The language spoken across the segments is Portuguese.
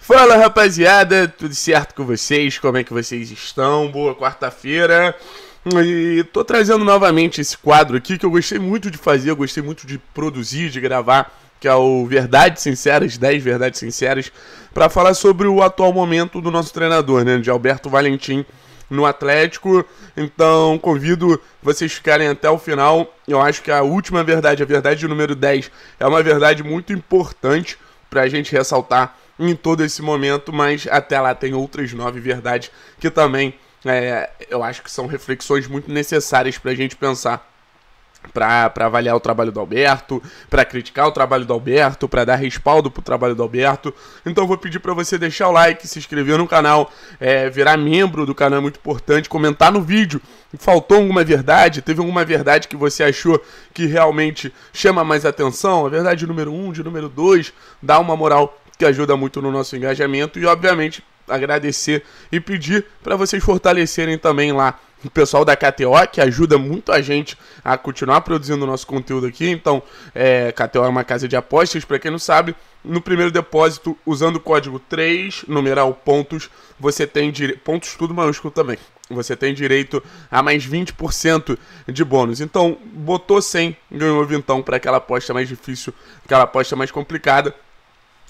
Fala rapaziada, tudo certo com vocês? Como é que vocês estão? Boa quarta-feira. E tô trazendo novamente esse quadro aqui que eu gostei muito de fazer, eu gostei muito de produzir, de gravar, que é o Verdades Sinceras, 10 Verdades Sinceras, para falar sobre o atual momento do nosso treinador, né, de Alberto Valentim no Atlético. Então, convido vocês ficarem até o final. Eu acho que a última verdade, a verdade número 10, é uma verdade muito importante para a gente ressaltar em todo esse momento, mas até lá tem outras nove verdades que também é, eu acho que são reflexões muito necessárias para a gente pensar para avaliar o trabalho do Alberto, para criticar o trabalho do Alberto, para dar respaldo para o trabalho do Alberto. Então vou pedir para você deixar o like, se inscrever no canal, é, virar membro do canal é muito importante, comentar no vídeo. Faltou alguma verdade? Teve alguma verdade que você achou que realmente chama mais atenção? A verdade número 1, um, de número 2, dá uma moral que ajuda muito no nosso engajamento e, obviamente, agradecer e pedir para vocês fortalecerem também lá o pessoal da KTO, que ajuda muito a gente a continuar produzindo nosso conteúdo aqui. Então, é, KTO é uma casa de apostas, para quem não sabe, no primeiro depósito, usando o código 3, numeral pontos, você tem direito. Pontos tudo maiúsculo também. Você tem direito a mais 20% de bônus. Então, botou 100, ganhou vintão para aquela aposta mais difícil, aquela aposta mais complicada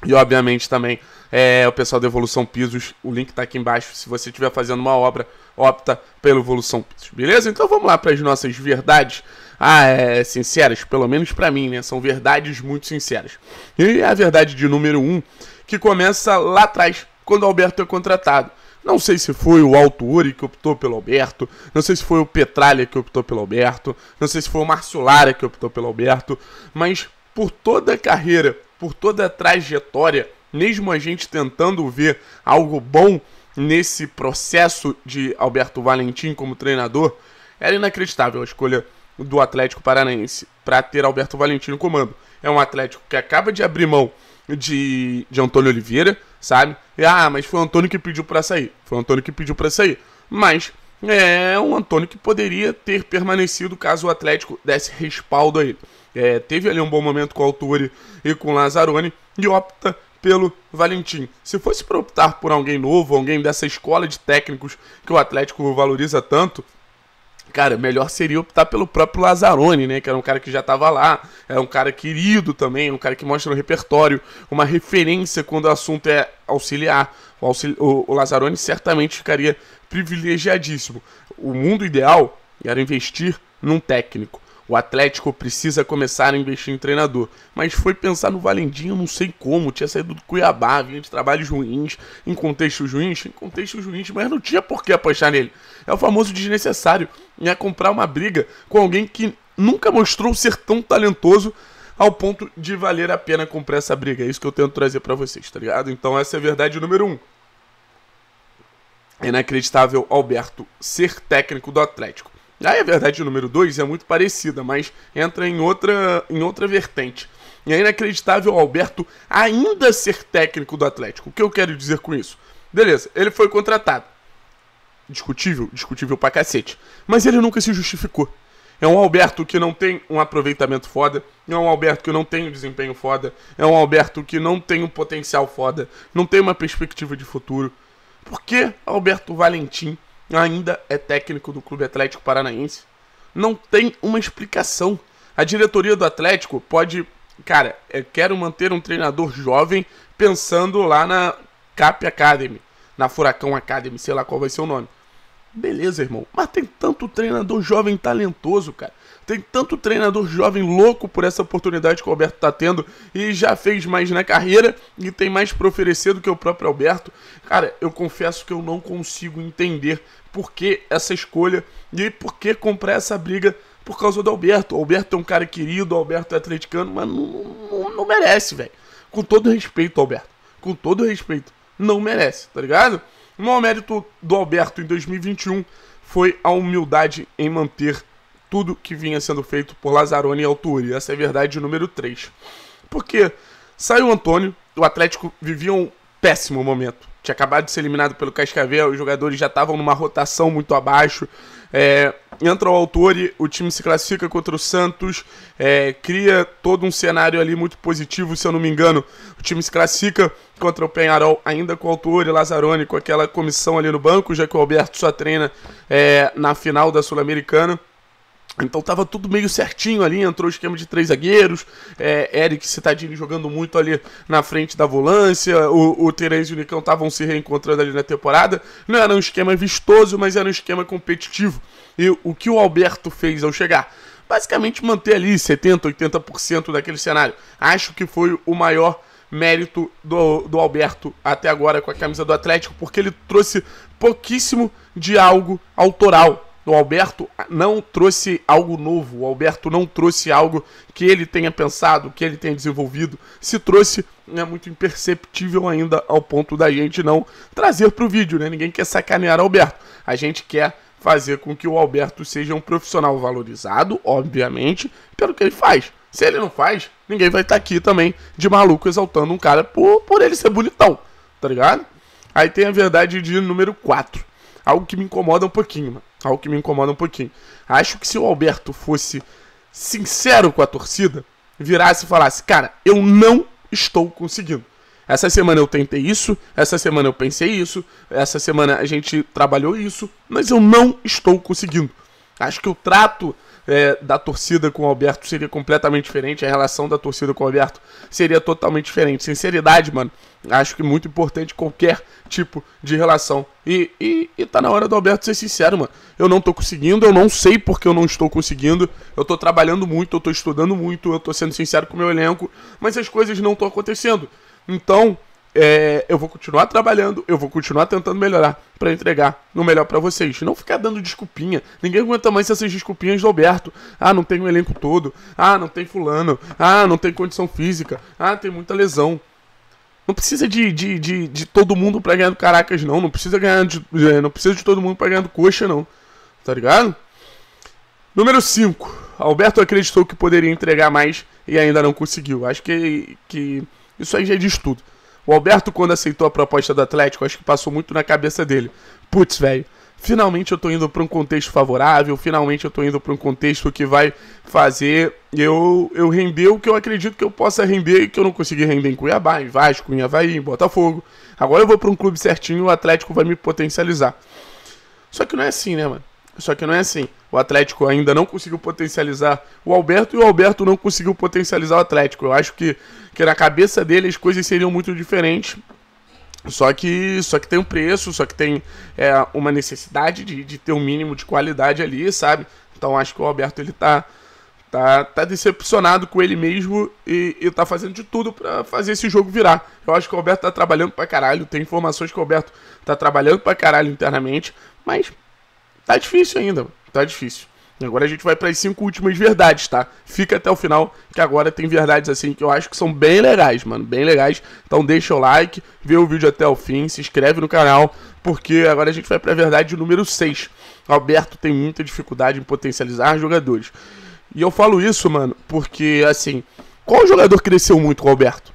e obviamente também é, o pessoal da Evolução Pisos, o link está aqui embaixo. Se você estiver fazendo uma obra, opta pela Evolução Pisos, beleza? Então vamos lá para as nossas verdades ah, é, sinceras, pelo menos para mim, né? São verdades muito sinceras. E a verdade de número um, que começa lá atrás, quando o Alberto é contratado. Não sei se foi o Alto Uri que optou pelo Alberto, não sei se foi o Petralha que optou pelo Alberto, não sei se foi o Marcio Lara que optou pelo Alberto, mas por toda a carreira por toda a trajetória, mesmo a gente tentando ver algo bom nesse processo de Alberto Valentim como treinador, era inacreditável a escolha do Atlético Paranaense para ter Alberto Valentim no comando. É um Atlético que acaba de abrir mão de, de Antônio Oliveira, sabe? E, ah, mas foi o Antônio que pediu para sair. Foi o Antônio que pediu para sair. Mas é um Antônio que poderia ter permanecido caso o Atlético desse respaldo a ele é, teve ali um bom momento com o Alture e com o Lazzaroni e opta pelo Valentim. Se fosse para optar por alguém novo, alguém dessa escola de técnicos que o Atlético valoriza tanto, cara, melhor seria optar pelo próprio Lazzaroni, né? Que era um cara que já estava lá, é um cara querido também, é um cara que mostra um repertório, uma referência quando o assunto é auxiliar. O, auxili o, o Lazzaroni certamente ficaria privilegiadíssimo. O mundo ideal era investir num técnico. O Atlético precisa começar a investir em treinador, mas foi pensar no Valendinho, não sei como, tinha saído do Cuiabá, vinha de trabalhos ruins, em contextos ruins, em contextos ruins, mas não tinha por que apostar nele. É o famoso desnecessário, ia é comprar uma briga com alguém que nunca mostrou ser tão talentoso ao ponto de valer a pena comprar essa briga. É isso que eu tento trazer para vocês, tá ligado? Então essa é a verdade número um. É inacreditável Alberto ser técnico do Atlético. Aí ah, a é verdade número 2 é muito parecida, mas entra em outra, em outra vertente. E é inacreditável o Alberto ainda ser técnico do Atlético. O que eu quero dizer com isso? Beleza, ele foi contratado. Discutível, discutível pra cacete. Mas ele nunca se justificou. É um Alberto que não tem um aproveitamento foda. É um Alberto que não tem um desempenho foda. É um Alberto que não tem um potencial foda. Não tem uma perspectiva de futuro. Por que Alberto Valentim ainda é técnico do Clube Atlético Paranaense. Não tem uma explicação. A diretoria do Atlético pode. Cara, eu quero manter um treinador jovem pensando lá na CAP Academy, na Furacão Academy, sei lá qual vai ser o nome. Beleza, irmão. Mas tem tanto treinador jovem talentoso, cara. Tem tanto treinador jovem louco por essa oportunidade que o Alberto tá tendo e já fez mais na carreira e tem mais para oferecer do que o próprio Alberto. Cara, eu confesso que eu não consigo entender por que essa escolha e por que comprar essa briga por causa do Alberto. O Alberto é um cara querido, o Alberto é atleticano, mas não, não, não merece, velho. Com todo respeito, Alberto. Com todo respeito. Não merece, tá ligado? O maior mérito do Alberto em 2021 foi a humildade em manter tudo que vinha sendo feito por Lazzaroni e Alturi. Essa é a verdade número 3. Porque saiu o Antônio, o Atlético vivia um péssimo momento. Tinha acabado de ser eliminado pelo Cascavel, os jogadores já estavam numa rotação muito abaixo. É, entra o e o time se classifica contra o Santos, é, cria todo um cenário ali muito positivo, se eu não me engano. O time se classifica contra o Penharol, ainda com o e Lazzaroni, com aquela comissão ali no banco, já que o Alberto só treina é, na final da Sul-Americana. Então tava tudo meio certinho ali, entrou o esquema de três zagueiros, é, Eric Citadini jogando muito ali na frente da volância, o, o Terence e o Nicão estavam se reencontrando ali na temporada. Não era um esquema vistoso, mas era um esquema competitivo. E o que o Alberto fez ao chegar? Basicamente manter ali 70%, 80% daquele cenário. Acho que foi o maior mérito do, do Alberto até agora com a camisa do Atlético, porque ele trouxe pouquíssimo de algo autoral o Alberto não trouxe algo novo, o Alberto não trouxe algo que ele tenha pensado, que ele tenha desenvolvido. Se trouxe, é muito imperceptível ainda ao ponto da gente não trazer para o vídeo, né? Ninguém quer sacanear o Alberto. A gente quer fazer com que o Alberto seja um profissional valorizado, obviamente, pelo que ele faz. Se ele não faz, ninguém vai estar tá aqui também de maluco exaltando um cara por, por ele ser bonitão, tá ligado? Aí tem a verdade de número 4. Algo que me incomoda um pouquinho, mano. Algo que me incomoda um pouquinho. Acho que se o Alberto fosse sincero com a torcida, virasse e falasse: Cara, eu não estou conseguindo. Essa semana eu tentei isso, essa semana eu pensei isso, essa semana a gente trabalhou isso, mas eu não estou conseguindo. Acho que o trato é, da torcida com o Alberto seria completamente diferente, a relação da torcida com o Alberto seria totalmente diferente. Sinceridade, mano, acho que é muito importante qualquer tipo de relação. E, e, e, tá na hora do Alberto ser sincero, mano. Eu não tô conseguindo, eu não sei porque eu não estou conseguindo. Eu tô trabalhando muito, eu tô estudando muito, eu tô sendo sincero com o meu elenco, mas as coisas não estão acontecendo. Então, é, eu vou continuar trabalhando, eu vou continuar tentando melhorar para entregar no melhor para vocês. Não ficar dando desculpinha. Ninguém aguenta mais essas desculpinhas do Alberto. Ah, não tem o um elenco todo. Ah, não tem fulano. Ah, não tem condição física. Ah, tem muita lesão. Não precisa de, de, de, de todo mundo pra ganhar do Caracas, não. Não precisa, ganhar de, é, não precisa de todo mundo pra ganhar do Coxa, não. Tá ligado? Número 5. Alberto acreditou que poderia entregar mais e ainda não conseguiu. Acho que, que isso aí já diz tudo. O Alberto, quando aceitou a proposta do Atlético, acho que passou muito na cabeça dele. Putz, velho, finalmente eu tô indo para um contexto favorável, finalmente eu tô indo para um contexto que vai fazer eu, eu render o que eu acredito que eu possa render e que eu não consegui render em Cuiabá, em Vasco, em Havaí, em Botafogo. Agora eu vou para um clube certinho e o Atlético vai me potencializar. Só que não é assim, né, mano? Só que não é assim. O Atlético ainda não conseguiu potencializar o Alberto e o Alberto não conseguiu potencializar o Atlético. Eu acho que, que na cabeça dele as coisas seriam muito diferentes. Só que, só que tem um preço, só que tem é, uma necessidade de, de ter um mínimo de qualidade ali, sabe? Então acho que o Alberto ele tá, tá, tá decepcionado com ele mesmo e, e tá fazendo de tudo para fazer esse jogo virar. Eu acho que o Alberto tá trabalhando pra caralho, tem informações que o Alberto tá trabalhando pra caralho internamente, mas tá difícil ainda. Tá difícil. agora a gente vai para as cinco últimas verdades, tá? Fica até o final, que agora tem verdades assim que eu acho que são bem legais, mano. Bem legais. Então deixa o like, vê o vídeo até o fim, se inscreve no canal, porque agora a gente vai para a verdade número 6. Alberto tem muita dificuldade em potencializar jogadores. E eu falo isso, mano, porque assim, qual jogador cresceu muito com o Alberto?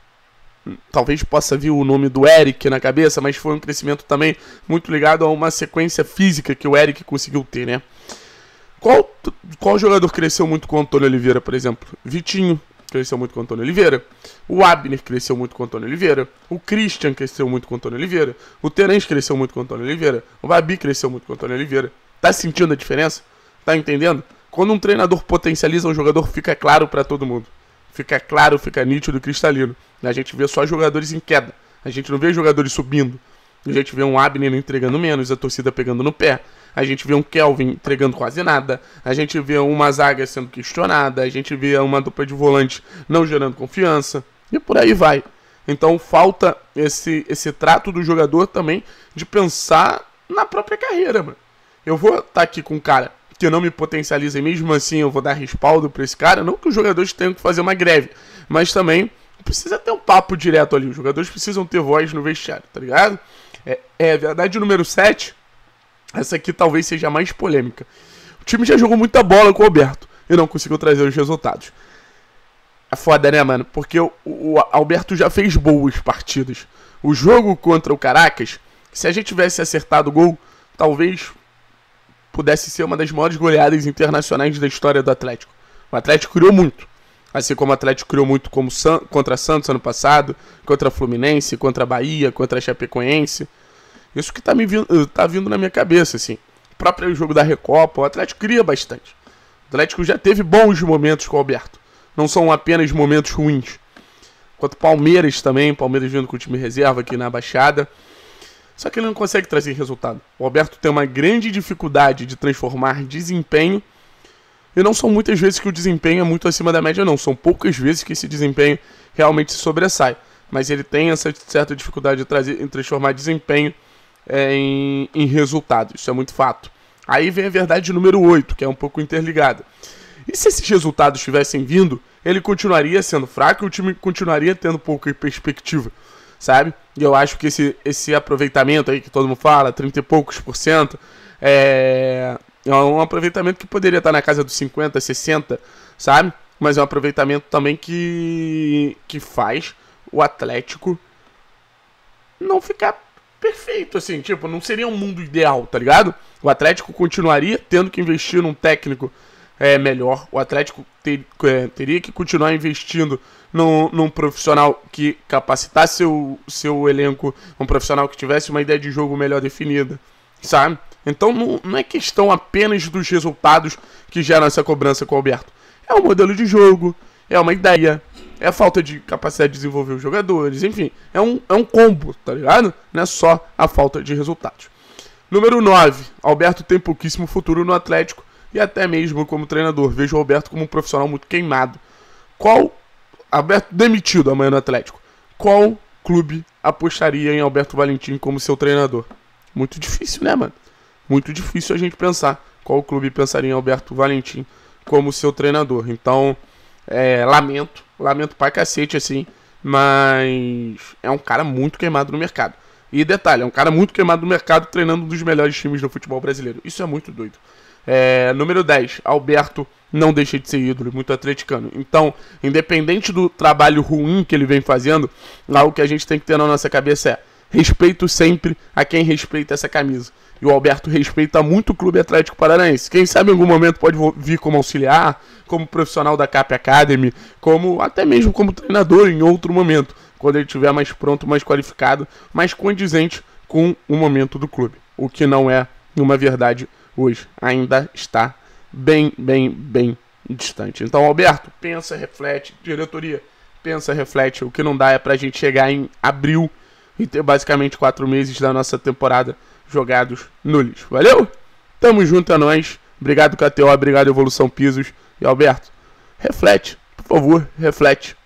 Hum, talvez possa vir o nome do Eric na cabeça, mas foi um crescimento também muito ligado a uma sequência física que o Eric conseguiu ter, né? Qual, qual jogador cresceu muito com o Antônio Oliveira, por exemplo? Vitinho cresceu muito com o Antônio Oliveira. O Abner cresceu muito com o Antônio Oliveira. O Christian cresceu muito com o Antônio Oliveira. O Terence cresceu muito com o Antônio Oliveira. O Babi cresceu muito com o Antônio Oliveira. Tá sentindo a diferença? Tá entendendo? Quando um treinador potencializa um jogador, fica claro para todo mundo. Fica claro, fica nítido, cristalino. A gente vê só jogadores em queda. A gente não vê jogadores subindo. A gente vê um Abner entregando menos, a torcida pegando no pé. A gente vê um Kelvin entregando quase nada. A gente vê uma zaga sendo questionada. A gente vê uma dupla de volante não gerando confiança. E por aí vai. Então falta esse, esse trato do jogador também de pensar na própria carreira, mano. Eu vou estar tá aqui com um cara que não me potencializa e mesmo assim eu vou dar respaldo para esse cara. Não que os jogadores tenham que fazer uma greve, mas também precisa ter um papo direto ali. Os jogadores precisam ter voz no vestiário, tá ligado? É, é verdade número 7. Essa aqui talvez seja a mais polêmica. O time já jogou muita bola com o Alberto e não conseguiu trazer os resultados. É foda, né, mano? Porque o, o Alberto já fez boas partidas. O jogo contra o Caracas, se a gente tivesse acertado o gol, talvez pudesse ser uma das maiores goleadas internacionais da história do Atlético. O Atlético criou muito assim como o Atlético criou muito como San, contra Santos ano passado, contra Fluminense, contra Bahia, contra Chapecoense. Isso que tá, me vindo, eh, tá vindo na minha cabeça, assim. O próprio jogo da Recopa, o Atlético cria bastante. O Atlético já teve bons momentos com o Alberto. Não são apenas momentos ruins. Quanto Palmeiras também, Palmeiras vindo com o time reserva aqui na Baixada. Só que ele não consegue trazer resultado. O Alberto tem uma grande dificuldade de transformar desempenho e não são muitas vezes que o desempenho é muito acima da média, não. São poucas vezes que esse desempenho realmente se sobressai. Mas ele tem essa certa dificuldade de trazer, em transformar desempenho é, em, em resultado. Isso é muito fato. Aí vem a verdade número 8, que é um pouco interligada. E se esses resultados tivessem vindo, ele continuaria sendo fraco e o time continuaria tendo pouca perspectiva, sabe? E eu acho que esse, esse aproveitamento aí que todo mundo fala, 30 e poucos por cento, é, é um aproveitamento que poderia estar na casa dos 50, 60, sabe? Mas é um aproveitamento também que, que faz o Atlético não ficar perfeito, assim, tipo, não seria um mundo ideal, tá ligado? O Atlético continuaria tendo que investir num técnico é, melhor, o Atlético ter, é, teria que continuar investindo num, num profissional que capacitasse seu, seu elenco, um profissional que tivesse uma ideia de jogo melhor definida, sabe? Então não, não é questão apenas dos resultados que geram essa cobrança com o Alberto. É um modelo de jogo, é uma ideia, é a falta de capacidade de desenvolver os jogadores, enfim, é um, é um combo, tá ligado? Não é só a falta de resultados. Número 9. Alberto tem pouquíssimo futuro no Atlético e até mesmo como treinador. Vejo o Alberto como um profissional muito queimado. Qual. Alberto demitido amanhã no Atlético. Qual clube apostaria em Alberto Valentim como seu treinador? Muito difícil, né, mano? muito difícil a gente pensar qual clube pensaria em Alberto Valentim como seu treinador. Então, é, lamento, lamento pra cacete, assim, mas é um cara muito queimado no mercado. E detalhe, é um cara muito queimado no mercado treinando um dos melhores times do futebol brasileiro. Isso é muito doido. É, número 10, Alberto não deixa de ser ídolo, muito atleticano. Então, independente do trabalho ruim que ele vem fazendo, lá o que a gente tem que ter na nossa cabeça é respeito sempre a quem respeita essa camisa e o Alberto respeita muito o Clube Atlético Paranaense. Quem sabe em algum momento pode vir como auxiliar, como profissional da CAP Academy, como até mesmo como treinador em outro momento, quando ele estiver mais pronto, mais qualificado, mais condizente com o momento do clube. O que não é uma verdade hoje, ainda está bem, bem, bem distante. Então, Alberto, pensa, reflete, diretoria, pensa, reflete. O que não dá é para a gente chegar em abril e ter basicamente quatro meses da nossa temporada jogados no lixo. Valeu? Tamo junto a é nós. Obrigado, KTO. Obrigado, Evolução Pisos. E Alberto, reflete, por favor, reflete